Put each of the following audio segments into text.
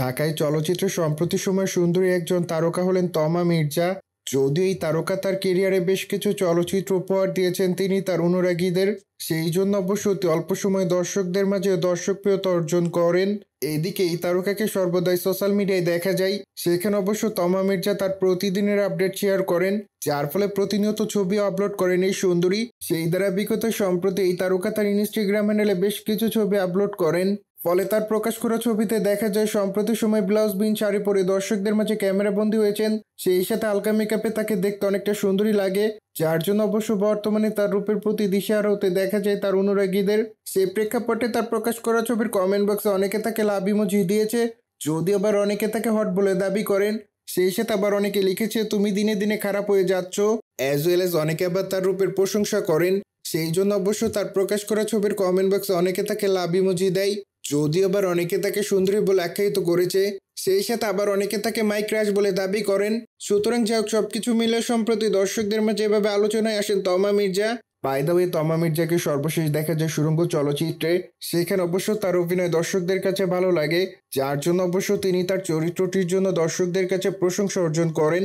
ঢাকায় চলচ্চিত্র সম্প্রতি সময় সুন্দরী একজন তারকা হলেন তমা মির্জা যদিও এই তারকা তার কেরিয়ারে বেশ কিছু চলচ্চিত্র উপহার দিয়েছেন তিনি তার অনুরাগীদের সেই জন্য অবশ্য অতি অল্প সময় দর্শকদের মাঝে দর্শকপ্রিয়তা অর্জন করেন এদিকে এই তারকাকে সর্বদাই সোশ্যাল মিডিয়ায় দেখা যায় সেখানে অবশ্য তমা মির্জা তার প্রতিদিনের আপডেট শেয়ার করেন যার ফলে প্রতিনিয়ত ছবি আপলোড করেন এই সুন্দরী সেই দ্বারা বিগত সম্প্রতি এই তারকা তার ইনস্টাগ্রাম হ্যান্ডেলে বেশ কিছু ছবি আপলোড করেন ফলে তার প্রকাশ করা ছবিতে দেখা যায় সম্প্রতি সময় ব্লাউজ বিন শাড়ি পরে দর্শকদের মাঝে ক্যামেরা বন্দি হয়েছেন সেই সাথে হালকা মেকআপে তাকে দেখতে অনেকটা সুন্দরী লাগে যার জন্য অবশ্য বর্তমানে তার রূপের প্রতি দিশেহারা হতে দেখা যায় তার অনুরাগীদের সেই প্রেক্ষাপটে তার প্রকাশ করা ছবির কমেন্ট বক্সে অনেকে তাকে লাভ ইমোজি দিয়েছে যদি আবার অনেকে তাকে হট বলে দাবি করেন সেই সাথে আবার অনেকে লিখেছে তুমি দিনে দিনে খারাপ হয়ে যাচ্ছ অ্যাজ ওয়েল অ্যাজ অনেকে আবার তার রূপের প্রশংসা করেন সেই জন্য অবশ্য তার প্রকাশ করা ছবির কমেন্ট বক্সে অনেকে তাকে লাভ ইমোজি দেয় যদিও আবার অনেকে তাকে সুন্দরী বলে আখ্যায়িত করেছে সেই সাথে আবার অনেকে তাকে মাইক্রাশ বলে দাবি করেন সুতরাং যাই হোক সবকিছু মিলে সম্প্রতি দর্শকদের মাঝে এভাবে আলোচনায় আসেন তমা মির্জা বাইদাওয়ে তমা মির্জাকে সর্বশেষ দেখা যায় সুরঙ্গ চলচ্চিত্রে সেখানে অবশ্য তার অভিনয় দর্শকদের কাছে ভালো লাগে যার জন্য অবশ্য তিনি তার চরিত্রটির জন্য দর্শকদের কাছে প্রশংসা অর্জন করেন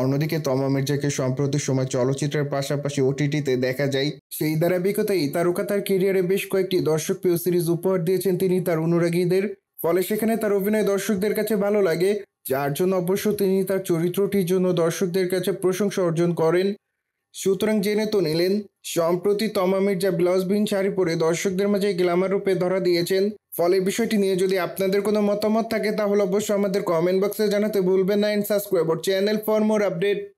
অন্যদিকে তমা মির্জাকে সম্প্রতি সময় চলচ্চিত্রের পাশাপাশি ওটিটিতে দেখা যায় সেই ধারাবাহিকতায় তারকা তার কেরিয়ারে বেশ কয়েকটি দর্শকপ্রিয় সিরিজ উপহার দিয়েছেন তিনি তার অনুরাগীদের ফলে সেখানে তার অভিনয় দর্শকদের কাছে ভালো লাগে যার জন্য অবশ্য তিনি তার চরিত্রটির জন্য দর্শকদের কাছে প্রশংসা অর্জন করেন সুতরাং জেনে তো নিলেন সম্প্রতি তমা মির্জা বিন শাড়ি পরে দর্শকদের মাঝে গ্ল্যামার রূপে ধরা দিয়েছেন ফলে বিষয়টি নিয়ে যদি আপনাদের কোনো মতামত থাকে তাহলে অবশ্যই আমাদের কমেন্ট বক্সে জানাতে ভুলবেন না and subscribe channel for more update